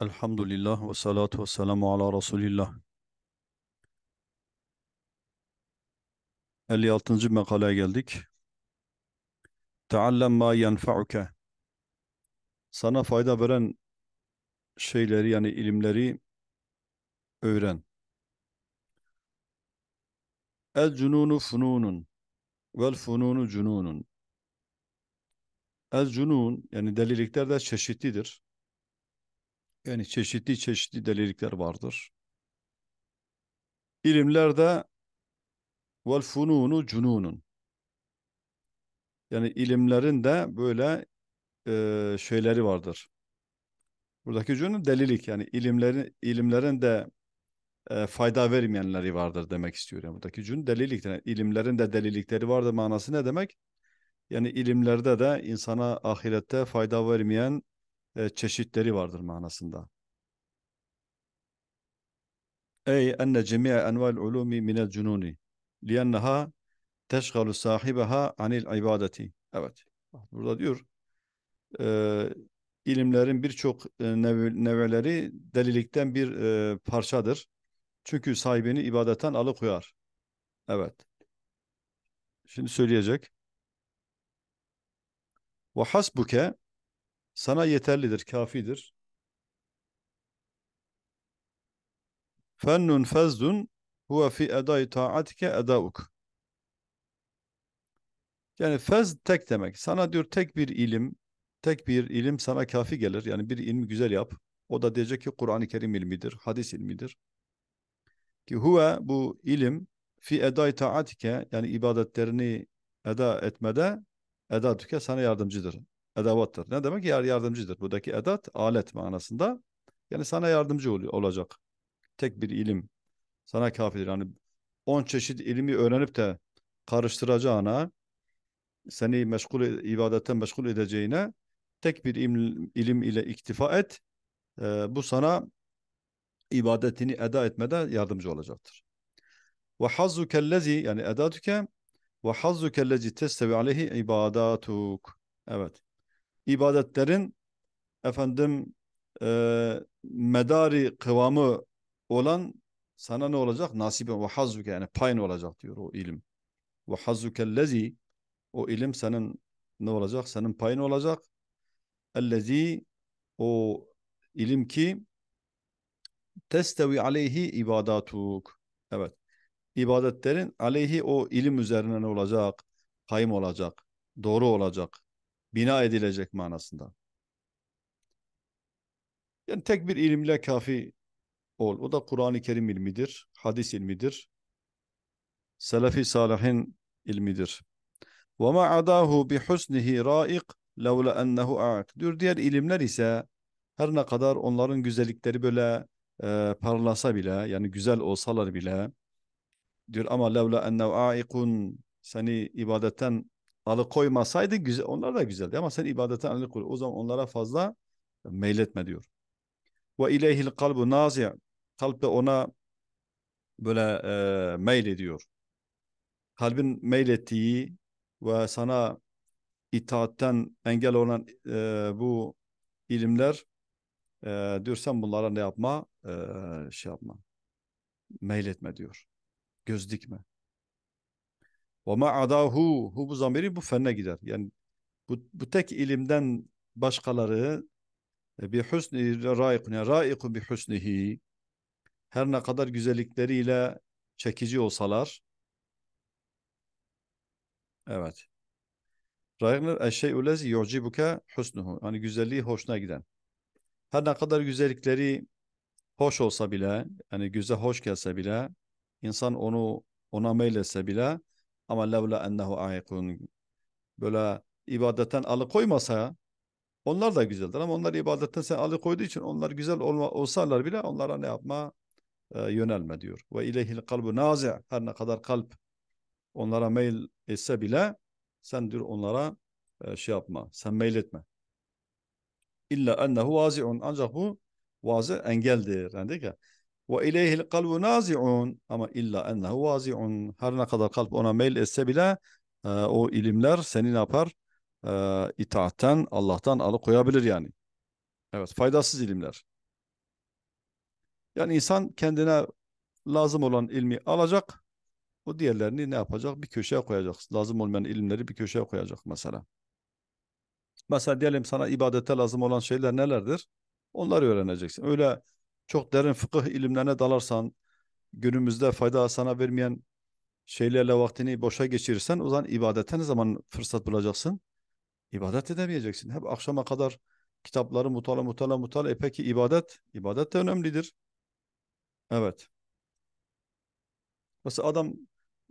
Elhamdülillah ve salatu ve selamu ala Resulillah. 56. makaleye geldik. Teallem ma yenfa'uke. Sana fayda veren şeyleri yani ilimleri öğren. El cununu fununun vel fununu cununun. El cunun yani delilikler de çeşitlidir. Yani çeşitli çeşitli delilikler vardır. İlimlerde vel fununu cununun. Yani ilimlerin de böyle e, şeyleri vardır. Buradaki cunun delilik yani ilimlerin ilimlerin de e, fayda vermeyenleri vardır demek istiyorum. Yani buradaki cun delilikten yani ilimlerin de delilikleri vardır manası ne demek? Yani ilimlerde de insana ahirette fayda vermeyen e, çeşitleri vardır manasında. Ey enne cemiye envel ulumi minel cununi liyenneha teşgalu sahibeha anil ibadeti. Evet. Burada diyor e, ilimlerin birçok e, nev neveleri delilikten bir e, parçadır. Çünkü sahibini ibadetten alıkoyar. Evet. Şimdi söyleyecek. Ve hasbuke sana yeterlidir, kafidir. Fennun fezdun huve fi edai taatike edauk. Yani fez tek demek. Sana diyor tek bir ilim, tek bir ilim sana kafi gelir. Yani bir ilmi güzel yap. O da diyecek ki Kur'an-ı Kerim ilmidir, hadis ilmidir. Ki huve bu ilim fi edai taatike yani ibadetlerini eda etmede eda tüke sana yardımcıdır. Edavattır. Ne demek? Yar yardımcıdır. Buradaki edat alet manasında. Yani sana yardımcı ol olacak. Tek bir ilim sana kafidir. Yani on çeşit ilmi öğrenip de karıştıracağına, seni meşgul e, ibadetten meşgul edeceğine tek bir ilim, ilim ile iktifa et. E, bu sana ibadetini eda etmede yardımcı olacaktır. Ve hazzukellezi yani edatüke ve hazzukellezi testevi aleyhi ibadatuk. Evet ibadetlerin efendim e, medari kıvamı olan sana ne olacak? Nasibe ve hazzuke yani payın olacak diyor o ilim. Ve hazzukellezi o ilim senin ne olacak? Senin payın olacak. Ellezi o ilim ki testevi aleyhi ibadatuk. Evet. İbadetlerin aleyhi o ilim üzerine ne olacak? Kayım olacak. Doğru olacak bina edilecek manasında. Yani tek bir ilimle kafi ol. O da Kur'an-ı Kerim ilmidir, hadis ilmidir, selefi salihin ilmidir. وَمَا عَدَاهُ بِحُسْنِهِ raiq, لَوْلَ اَنَّهُ اَعَقْ Diyor diğer ilimler ise her ne kadar onların güzellikleri böyle e, parlasa bile yani güzel olsalar bile diyor ama levla ennev aikun seni ibadetten alıkoymasaydı güzel, onlar da güzeldi ama sen ibadete alıkoy. O zaman onlara fazla meyletme diyor. Ve ileyhil kalbu nazi'a. Kalp de ona böyle e, meylediyor. Kalbin meylettiği ve sana itaatten engel olan e, bu ilimler e, diyor sen bunlara ne yapma? E, şey yapma. Meyletme diyor. Göz dikme. Ve ma adahu hu bu zamiri bu fenne gider. Yani bu, bu tek ilimden başkaları e, bir husni raikun yani raikun bi husnihi her ne kadar güzellikleriyle çekici olsalar evet raikun eşşeyu lezi yu'cibuke husnuhu hani güzelliği hoşuna giden her ne kadar güzellikleri hoş olsa bile yani güzel hoş gelse bile insan onu ona meylese bile ama levla ennehu aikun böyle ibadetten alıkoymasa onlar da güzeldir ama onlar ibadetten sen alıkoyduğu için onlar güzel olma, olsalar bile onlara ne yapma e, yönelme diyor. Ve ilehil kalbu nazi her ne kadar kalp onlara meyil etse bile sen diyor onlara e, şey yapma sen meyletme. İlla ennehu vazi'un ancak bu vazi engeldir. Yani ki ve ileyhil kalbu nazi'un ama illa ennehu vazi'un. Her ne kadar kalp ona meyil etse bile e, o ilimler seni ne yapar? E, itaatten, Allah'tan alıkoyabilir yani. Evet, faydasız ilimler. Yani insan kendine lazım olan ilmi alacak, o diğerlerini ne yapacak? Bir köşeye koyacak. Lazım olmayan ilimleri bir köşeye koyacak mesela. Mesela diyelim sana ibadete lazım olan şeyler nelerdir? Onları öğreneceksin. Öyle çok derin fıkıh ilimlerine dalarsan, günümüzde fayda sana vermeyen şeylerle vaktini boşa geçirirsen o zaman ibadete ne zaman fırsat bulacaksın? İbadet edemeyeceksin. Hep akşama kadar kitapları mutala mutala mutala. E peki ibadet? İbadet de önemlidir. Evet. Mesela adam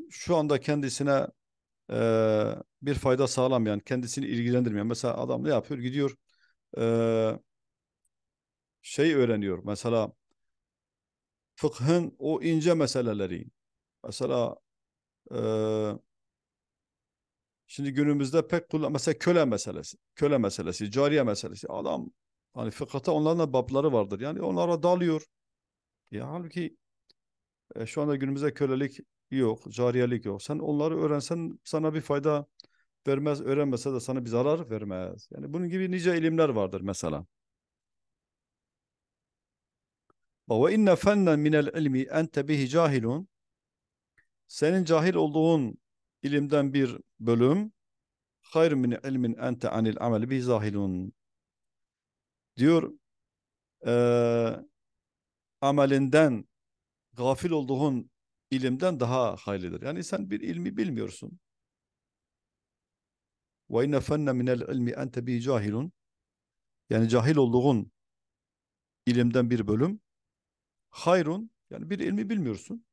şu anda kendisine e, bir fayda sağlamayan, kendisini ilgilendirmeyen. Mesela adam ne yapıyor? Gidiyor e, şey öğreniyor. Mesela fıkhın o ince meseleleri. Mesela e, şimdi günümüzde pek kullan mesela köle meselesi, köle meselesi, cariye meselesi. Adam hani fıkhata onların da babları vardır. Yani onlara dalıyor. Ya e, halbuki e, şu anda günümüzde kölelik yok, cariyelik yok. Sen onları öğrensen sana bir fayda vermez, öğrenmese de sana bir zarar vermez. Yani bunun gibi nice ilimler vardır mesela. Ve inne fennen minel ilmi ente bihi cahilun. Senin cahil olduğun ilimden bir bölüm. Hayr min ilmin ente anil amel bihi zahilun. Diyor e, amelinden gafil olduğun ilimden daha hayırlıdır. Yani sen bir ilmi bilmiyorsun. Ve inne fenne minel ilmi ente bihi cahilun. Yani cahil olduğun ilimden bir bölüm hayrun yani bir ilmi bilmiyorsun.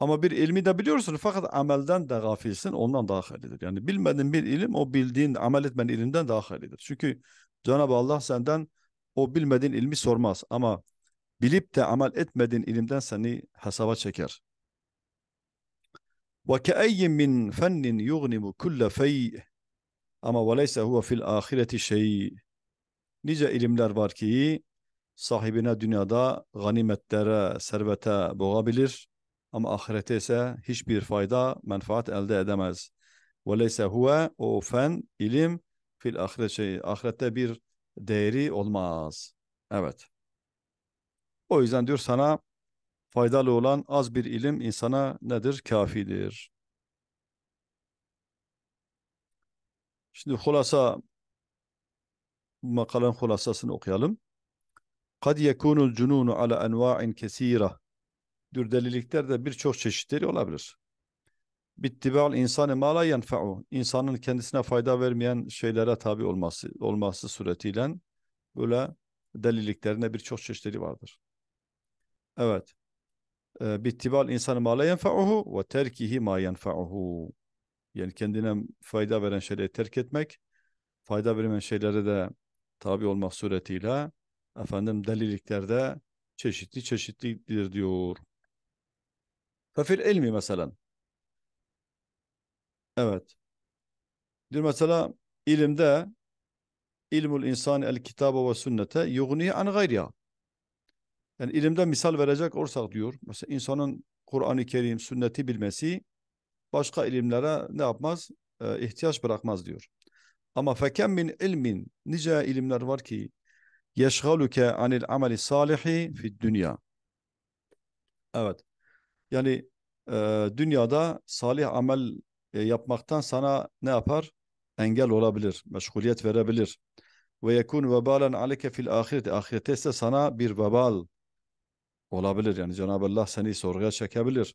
Ama bir ilmi de biliyorsun fakat amelden de gafilsin ondan daha hayırlıdır. Yani bilmediğin bir ilim o bildiğin amel etmen ilimden daha hayırlıdır. Çünkü Cenab-ı Allah senden o bilmediğin ilmi sormaz ama bilip de amel etmediğin ilimden seni hesaba çeker. وَكَأَيِّ مِنْ فَنِّ يُغْنِمُ كُلَّ فَيْءٍ Ama وَلَيْسَ هُوَ فِي الْآخِرَةِ شَيْءٍ Nice ilimler var ki sahibine dünyada ganimetlere, servete boğabilir ama ahirete ise hiçbir fayda, menfaat elde edemez. Veleyse huve o fen, ilim fil ahiret şey, ahirette bir değeri olmaz. Evet. O yüzden diyor sana faydalı olan az bir ilim insana nedir? Kafidir. Şimdi hulasa makalenin hulasasını okuyalım. Kad yekunul cununu ala enva'in kesira. Dürdelilikler de birçok çeşitleri olabilir. Bittibal insanı ma la yenfe'u. İnsanın kendisine fayda vermeyen şeylere tabi olması, olması suretiyle böyle deliliklerine birçok çeşitleri vardır. Evet. Ee, bittibal insanı ma la yenfe'uhu ve terkihi ma yenfe'uhu. Yani kendine fayda veren şeyleri terk etmek, fayda vermeyen şeylere de tabi olmak suretiyle efendim deliliklerde çeşitli çeşitlidir diyor. Fefil ilmi mesela. Evet. Diyor mesela ilimde ilmul insani el Kitabı ve sünnete yugnihi an gayriha. Yani ilimde misal verecek olsak diyor. Mesela insanın Kur'an-ı Kerim, sünneti bilmesi başka ilimlere ne yapmaz? E, ihtiyaç bırakmaz diyor. Ama fekem min ilmin nice ilimler var ki yeşgaluke anil ameli salihi fi dünya. Evet. Yani e, dünyada salih amel e, yapmaktan sana ne yapar? Engel olabilir, meşguliyet verebilir. Ve yekun vebalen aleke fil ahireti. Ahirette ise sana bir vebal olabilir. Yani Cenab-ı Allah seni sorguya çekebilir.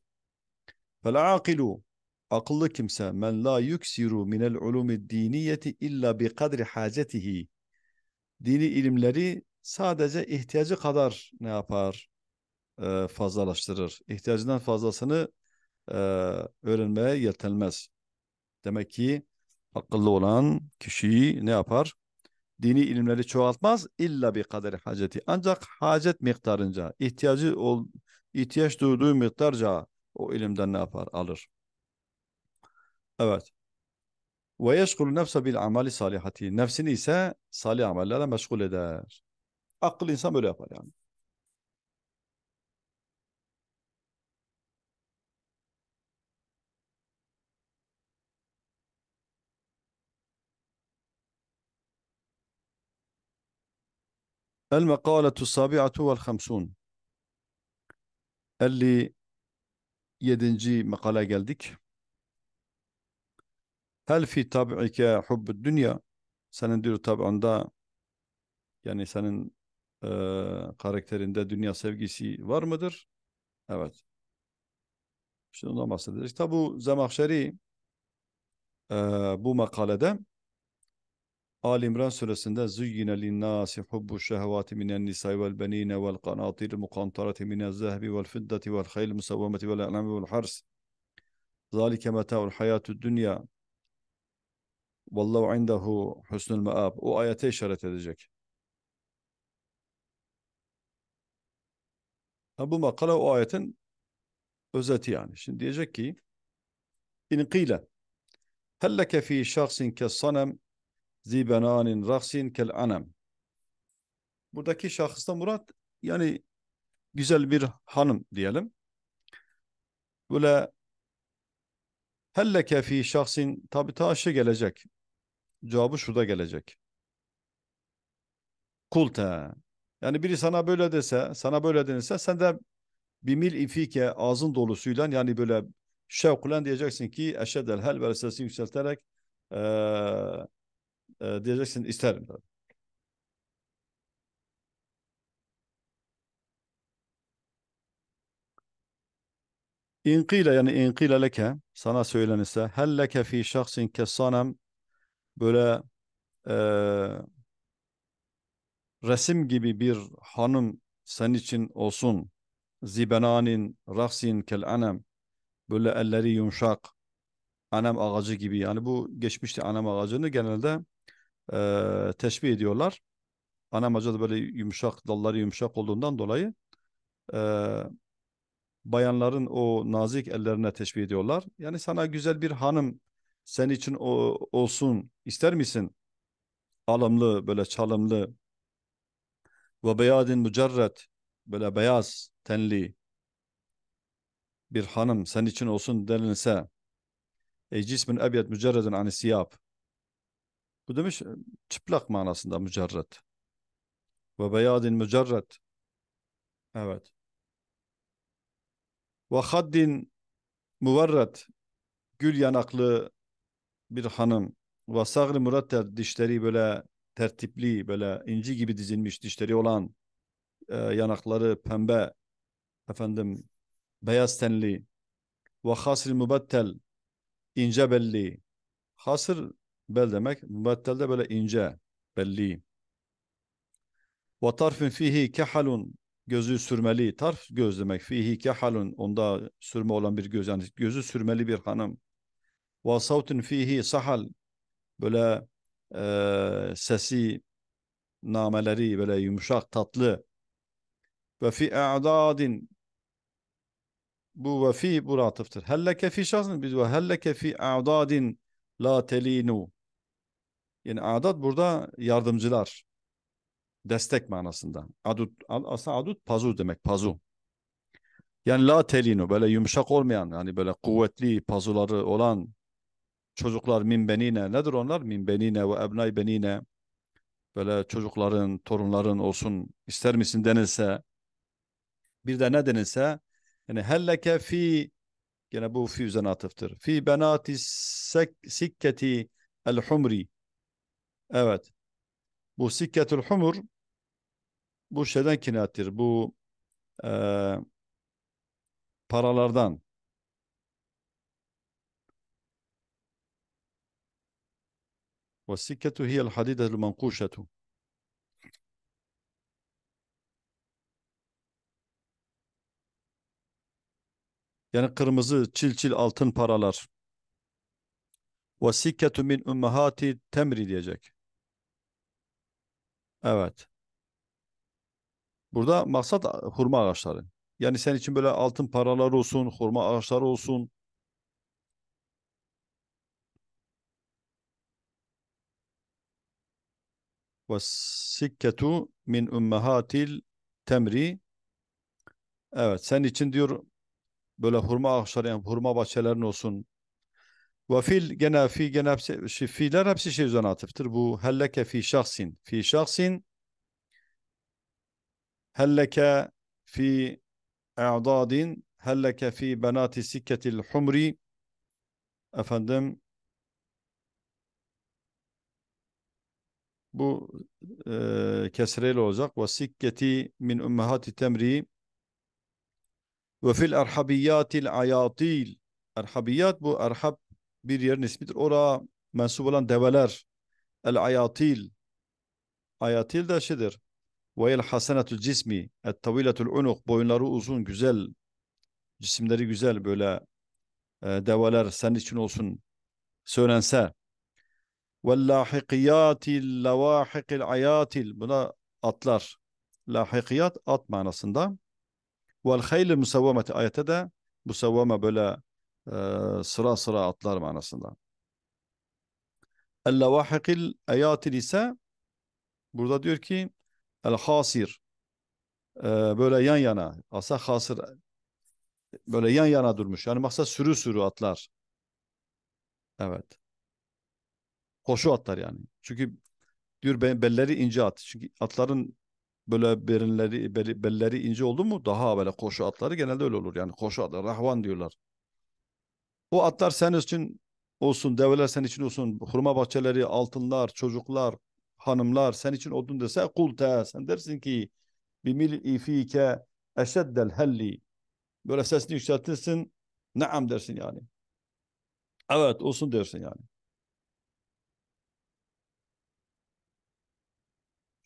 Fel akilu akıllı kimse men la yüksiru, minel ulumi diniyeti illa bi kadri hacetihi dini ilimleri sadece ihtiyacı kadar ne yapar? E, fazlalaştırır. İhtiyacından fazlasını e, öğrenmeye yetenmez. Demek ki akıllı olan kişiyi ne yapar? Dini ilimleri çoğaltmaz illa bir kaderi haceti. Ancak hacet miktarınca, ihtiyacı ol, ihtiyaç duyduğu miktarca o ilimden ne yapar? Alır. Evet. ويشغل نفسه بالأعمال الصالحة نفس النساء صالح عمل لا مشغول داش أقل إنسان ولا yapar يعني المقالة السابعة والخمسون اللي يدنجي مقالة geldik. Hel fi tab'ike hubbü dünya senin diyor tab'anda yani senin e, karakterinde dünya sevgisi var mıdır? Evet. Şimdi ondan bahsedeceğiz. Tabi bu Zemahşeri e, bu makalede Ali İmran suresinde züyyine linnâsi hubbu şehvâti minen nisai vel benîne vel kanâtil mukantarati minel zehbi vel fiddati vel hayl musavvameti vel e'lami vel hars zâlike metâul hayâtu dünya Vallahu indahu husnul maab. O ayete işaret edecek. Ha, bu makale o ayetin özeti yani. Şimdi diyecek ki in qila hel fi şahsin ke sanem zi benanin rahsin kel anem. Buradaki şahısta murat yani güzel bir hanım diyelim. Böyle helleke fi şahsin tabi taşı gelecek. Cevabı şurada gelecek. Kulte. Yani biri sana böyle dese, sana böyle denirse, sen de bir mil ifike ağzın dolusuyla yani böyle şevkulen diyeceksin ki eşedel hel ve sesini yükselterek e, e, diyeceksin isterim. İnkile yani inkile leke sana söylenirse helleke fi şahsin ke sanem böyle e, resim gibi bir hanım sen için olsun. Zibenanin, raksin kel anem. Böyle elleri yumuşak. Anem ağacı gibi. Yani bu geçmişte anem ağacını genelde e, teşbih ediyorlar. Anem ağacı da böyle yumuşak, dalları yumuşak olduğundan dolayı e, bayanların o nazik ellerine teşbih ediyorlar. Yani sana güzel bir hanım sen için o, olsun ister misin? Alımlı böyle çalımlı ve beyadin mücerret böyle beyaz tenli bir hanım sen için olsun denilse e cismin ebyet mücerreden ani siyab bu demiş e, çıplak manasında mücerret ve beyadin mücerret evet ve haddin müverret gül yanaklı bir hanım vasagri murattel dişleri böyle tertipli böyle inci gibi dizilmiş dişleri olan e, yanakları pembe efendim beyaz tenli ve hasr mübattel ince belli hasır bel demek mübattel de böyle ince belli ve tarfin fihi kehalun gözü sürmeli tarf göz demek fihi kehalun onda sürme olan bir göz yani gözü sürmeli bir hanım ve savtun fihi sahal böyle e, sesi nameleri böyle yumuşak tatlı ve fi e'dadin bu ve fi bu ratıftır. Helleke fi şahsın biz ve helleke fi e'dadin la telinu yani adat burada yardımcılar destek manasında. Adut aslında adut pazu demek pazu. Yani la telinu böyle yumuşak olmayan yani böyle kuvvetli pazuları olan çocuklar min benine nedir onlar? Min benine ve ebnay benine böyle çocukların, torunların olsun ister misin denilse bir de ne denilse yani helleke fi yine bu fi üzerine atıftır. Fi benati sikketi el humri evet bu sikketül humur bu şeyden kinayettir. Bu e, paralardan والسكة هي الحديدة المنقوشة Yani kırmızı çil çil altın paralar. Vasikketu min ümmehati temri diyecek. Evet. Burada maksat hurma ağaçları. Yani sen için böyle altın paralar olsun, hurma ağaçları olsun, ve sikketu min ummahatil temri. Evet sen için diyor böyle hurma ağaçları yani hurma bahçelerin olsun. Ve fil gene fi gene hepsi, fiiller hepsi şey üzerine atıftır. Bu helleke fi şahsin. Fi şahsin helleke fi a'dadin helleke fi benati sikketil humri efendim Bu e, kesreyle olacak. Ve sikketi min ümmehati temri ve fil erhabiyatil ayatil. Erhabiyat bu erhab bir yer ismidir. Oraya mensup olan develer. El ayatil. Ayatil de şeydir. Ve el hasenatul cismi. Et taviletul unuk. Boyunları uzun, güzel. Cisimleri güzel böyle e, develer senin için olsun söylense Vellahikiyatil lavahikil ayatil. Buna atlar. Lahikiyat at manasında. Vel hayli musavvameti ayete de musavvame böyle e, sıra sıra atlar manasında. El lavahikil ayatil ise burada diyor ki el hasir e, böyle yan yana asa hasir, böyle yan yana durmuş. Yani maksat sürü sürü atlar. Evet koşu atlar yani. Çünkü diyor belleri ince at. Çünkü atların böyle belleri bel, belleri ince oldu mu daha böyle koşu atları genelde öyle olur. Yani koşu atlar, rahvan diyorlar. bu atlar sen için olsun, develer sen için olsun, hurma bahçeleri, altınlar, çocuklar, hanımlar sen için odun dese kulte sen dersin ki bimil ifike eşeddel helli böyle sesini yükseltirsin naam dersin yani evet olsun dersin yani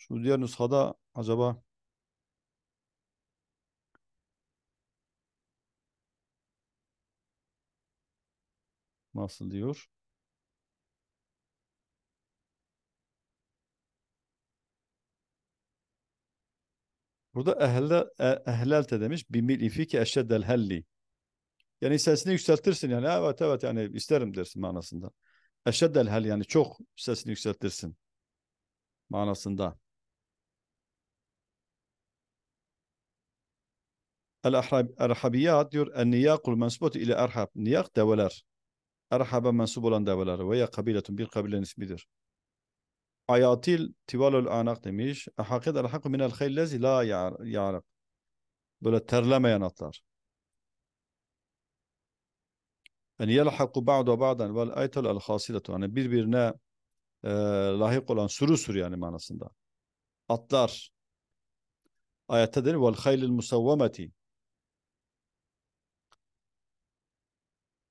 Şu diğer nüshada acaba nasıl diyor? Burada ehlel, e, ehlelte demiş. Bimil ifike eşeddel helli. Yani sesini yükseltirsin yani evet evet yani isterim dersin manasında. Eşeddel hel yani çok sesini yükseltirsin manasında. El-Erhabiyat diyor en-niyakul mensubut ile arhab. Niyak develer. Arhaba mensub olan develer. Veya kabiletun bir kabilenin ismidir. Ayatil tivalul anak demiş. Ahakid el-hak minel kheyllezi la ya'rab. Böyle terlemeyen atlar. En yelhaku ba'du ba'dan vel aytul el-hasiletu. Yani birbirine e, lahik olan sürü sürü yani manasında. Atlar. Ayette denir vel haylil musavvameti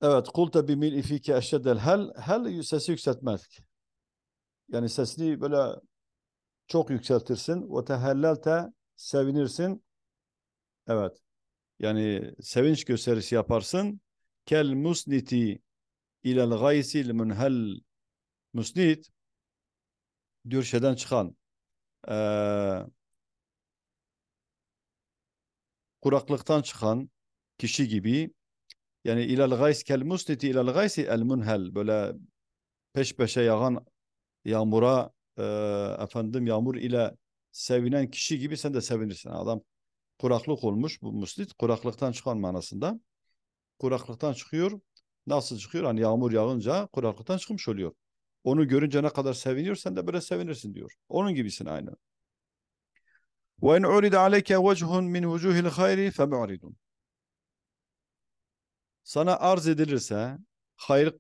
Evet, kulte bi mil'i fike eşşedel hel. Hel sesi yükseltmez. Yani sesini böyle çok yükseltirsin. Ve tehellelte sevinirsin. Evet. Yani sevinç gösterisi yaparsın. Kel musniti ilel gaysil münhel musnit diyor çıkan e, kuraklıktan çıkan kişi gibi yani ilal gays kel musniti ilal gaysi el munhel. Böyle peş peşe yağan yağmura e, efendim yağmur ile sevinen kişi gibi sen de sevinirsin. Adam kuraklık olmuş bu muslit kuraklıktan çıkan manasında. Kuraklıktan çıkıyor. Nasıl çıkıyor? Hani yağmur yağınca kuraklıktan çıkmış oluyor. Onu görünce ne kadar seviniyor sen de böyle sevinirsin diyor. Onun gibisin aynı. Ve in urida aleyke vechun min vucuhil hayri sana arz edilirse hayır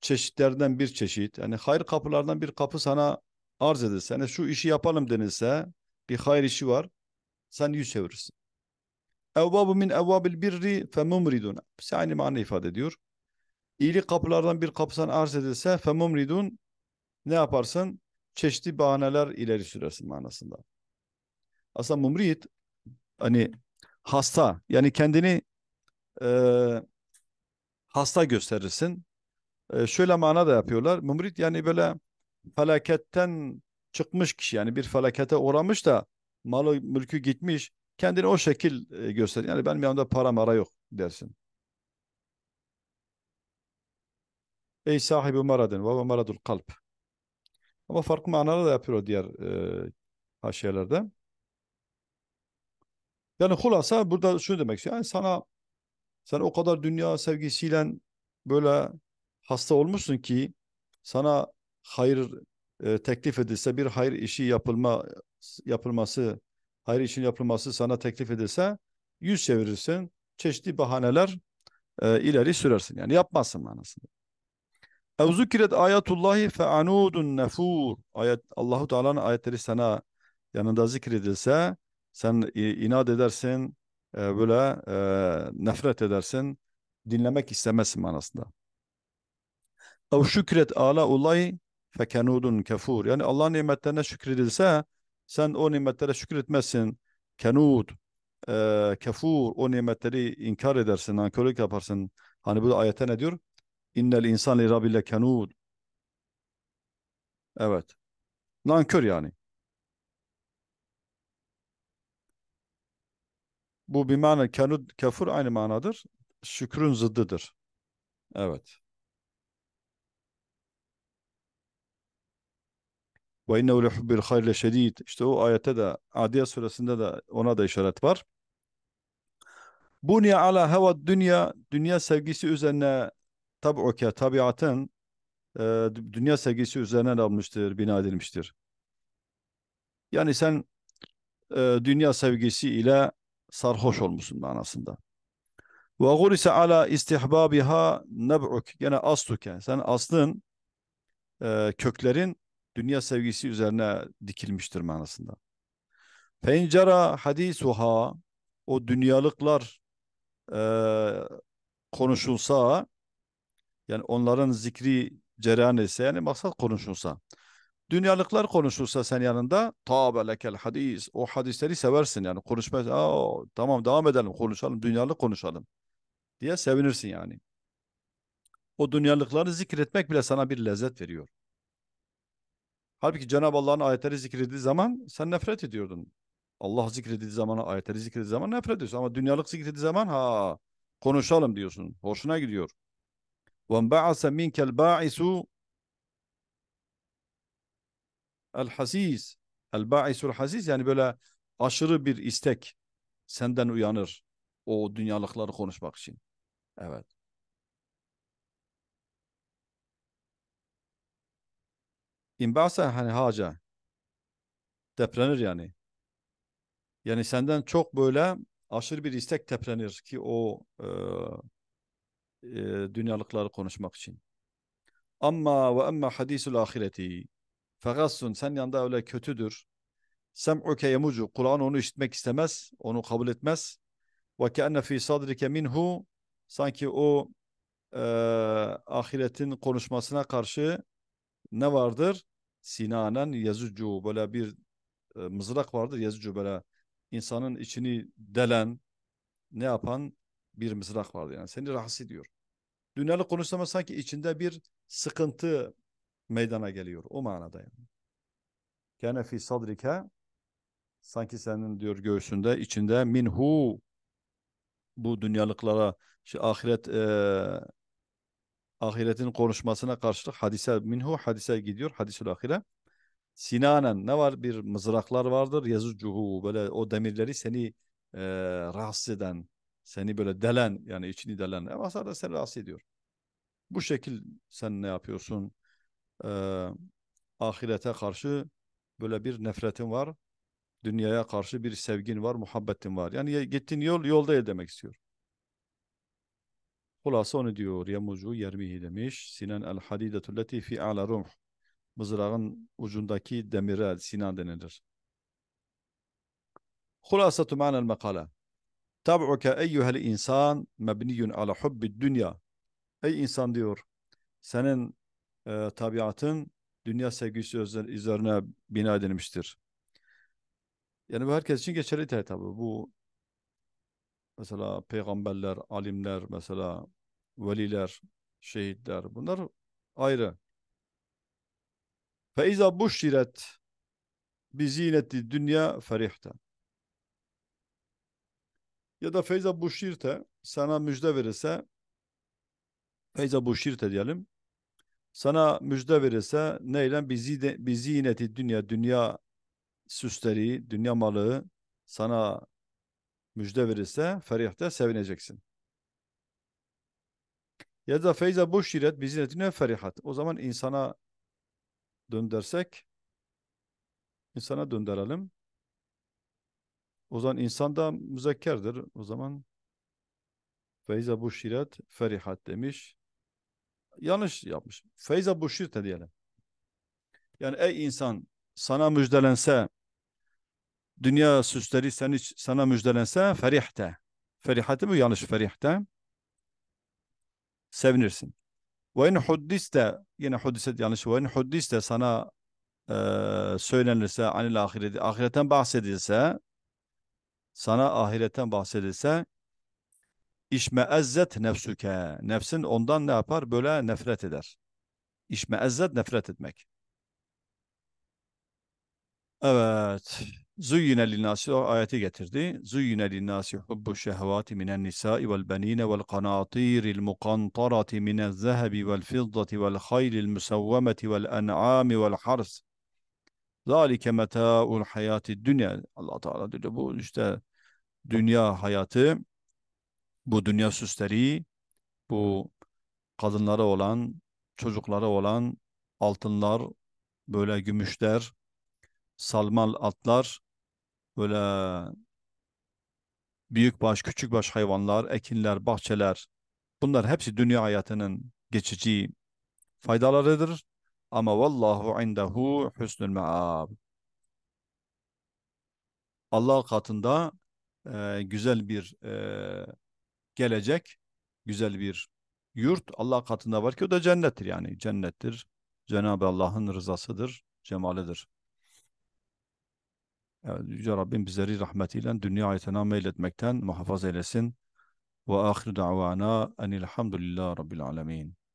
çeşitlerden bir çeşit yani hayır kapılardan bir kapı sana arz edilse yani şu işi yapalım denilse bir hayır işi var sen yüz çevirirsin. Evvabu min evvabil birri fe mumridun. aynı mani ifade ediyor. İyilik kapılardan bir kapı sana arz edilse fe mumridun ne yaparsın? Çeşitli bahaneler ileri sürersin manasında. Aslında mumrid hani hasta yani kendini e, hasta gösterirsin. E, şöyle mana da yapıyorlar. Mumrit yani böyle felaketten çıkmış kişi yani bir felakete uğramış da malı mülkü gitmiş kendini o şekil e, göster. Yani benim yanımda para mara yok dersin. Ey sahibi maradın ve maradul kalp. Ama farklı manada da yapıyor diğer e, haşiyelerde. Yani hulasa burada şunu demek istiyor. Yani sana sen o kadar dünya sevgisiyle böyle hasta olmuşsun ki sana hayır e, teklif edilse bir hayır işi yapılma yapılması hayır işin yapılması sana teklif edilse yüz çevirirsin çeşitli bahaneler e, ileri sürersin yani yapmazsın manasında. Evzukiret ayetullahi fe anudun nefur. Ayet Allahu Teala'nın ayetleri sana yanında zikredilse sen inat edersin, e, böyle e, nefret edersin, dinlemek istemezsin manasında. Ev şükret ala ulay fekenudun kefur. Yani Allah nimetlerine şükredilse sen o nimetlere şükretmezsin. Kenud, e, kefur o nimetleri inkar edersin, nankörlük yaparsın. Hani bu da ayete ne diyor? İnnel insan li rabbile kenud. Evet. Nankör yani. Bu bir mana kafur aynı manadır. Şükrün zıddıdır. Evet. Ve innehu lehubbil hayr şedid. İşte o ayette de Adiye suresinde de ona da işaret var. Bunya ala heva dünya dünya sevgisi üzerine tabuke tabiatın e, dünya sevgisi üzerine almıştır, bina edilmiştir. Yani sen e, dünya sevgisi ile sarhoş olmuşsun manasında. Ve gurise ala istihbabiha neb'uk. Gene astuke. Sen aslın e, köklerin dünya sevgisi üzerine dikilmiştir manasında. Pencara hadisuha o dünyalıklar e, konuşulsa yani onların zikri cereyan etse yani maksat konuşulsa Dünyalıklar konuşursa sen yanında tabe lekel hadis. O hadisleri seversin yani. Konuşmaz. tamam devam edelim konuşalım. Dünyalık konuşalım. Diye sevinirsin yani. O dünyalıkları zikretmek bile sana bir lezzet veriyor. Halbuki Cenab-ı Allah'ın ayetleri zikredildiği zaman sen nefret ediyordun. Allah zikredildiği zaman, ayetleri zikredildiği zaman nefret ediyorsun. Ama dünyalık zikredildiği zaman ha konuşalım diyorsun. Hoşuna gidiyor. وَنْبَعَسَ مِنْكَ الْبَاعِسُ el hasis el ba'isul hasis yani böyle aşırı bir istek senden uyanır o dünyalıkları konuşmak için. Evet. İmbasa hani haca deprenir yani. Yani senden çok böyle aşırı bir istek teprenir ki o e, e, dünyalıkları konuşmak için. Amma ve amma hadisul ahireti Fekassun sen yanında öyle kötüdür. Sem'uke yemucu. Kur'an onu işitmek istemez. Onu kabul etmez. Ve keenne fî sadrike minhu. Sanki o e, ahiretin konuşmasına karşı ne vardır? Sinanen yazıcu. Böyle bir e, mızrak vardır. Yazıcu böyle insanın içini delen ne yapan bir mızrak vardır. Yani seni rahatsız ediyor. Dünyalı konuşsama sanki içinde bir sıkıntı meydana geliyor. O manada yani. Kene fi sadrike sanki senin diyor göğsünde içinde minhu bu dünyalıklara şu şey, ahiret e, ahiretin konuşmasına karşılık hadise minhu hadise gidiyor hadisül ahire sinanen ne var bir mızraklar vardır yazıcuhu böyle o demirleri seni e, rahatsız eden seni böyle delen yani içini delen ama e, masada seni rahatsız ediyor bu şekil sen ne yapıyorsun e, ahirete karşı böyle bir nefretin var. Dünyaya karşı bir sevgin var, muhabbetin var. Yani gittin yol yolda değil demek istiyor. Hulası onu diyor. Yemucu yermihi demiş. Sinan el hadidetulleti fi a'la rumh. Mızrağın ucundaki demire sinan denilir. Hulasatu ma'nel makale. Tab'uke eyyuhel insan mebniyun ala hubbi dünya. Ey insan diyor. Senin e, tabiatın dünya sevgisi üzerine bina edilmiştir. Yani bu herkes için geçerli tabi. Bu mesela peygamberler, alimler, mesela veliler, şehitler bunlar ayrı. Feiza buşiret bi zineti dünya ferihte. Ya da bu buşirte sana müjde verirse bu buşirte diyelim sana müjde verirse neyle bizi de, bizi yineti dünya dünya süsleri, dünya malı sana müjde verirse ferihte sevineceksin. Ya da feyza bu şiret bizi netine ferihat. O zaman insana döndersek insana döndürelim. O zaman insan da müzekkerdir. O zaman feyza bu şiret ferihat demiş yanlış yapmış. Feyza bu şirte diyelim. Yani ey insan sana müjdelense dünya süsleri seni, sana müjdelense ferihte. Ferihate mi yanlış ferihte? Sevinirsin. Ve in huddiste yine huddise yanlış. Ve in huddiste sana e, söylenirse anil ahireti ahiretten bahsedilse sana ahiretten bahsedilse İşmeezzet nefsüke. Nefsin ondan ne yapar? Böyle nefret eder. İşmeezzet nefret etmek. Evet. Züyyine linnâsi o ayeti getirdi. Züyyine linnâsi hubbu şehvâti minen nisâi vel benîne vel kanâtîril mukantarati minel zehebi vel fiddati vel haylil müsevvemeti vel en'âmi vel hars. Zalike metâul hayâti dünya. Allah Teala diyor bu işte dünya hayatı bu dünya süsleri, bu kadınlara olan, çocuklara olan altınlar, böyle gümüşler, salmal atlar, böyle büyük baş, küçük baş hayvanlar, ekinler, bahçeler. Bunlar hepsi dünya hayatının geçici faydalarıdır. Ama vallahu indehu husnul Maab, Allah katında e, güzel bir e, gelecek güzel bir yurt Allah katında var ki o da cennettir yani cennettir. Cenab-ı Allah'ın rızasıdır, cemalidir. Evet, Yüce Rabbim bizleri rahmetiyle dünya ayetine meyletmekten muhafaza eylesin. Ve ahir da'vana enilhamdülillah rabbil alemin.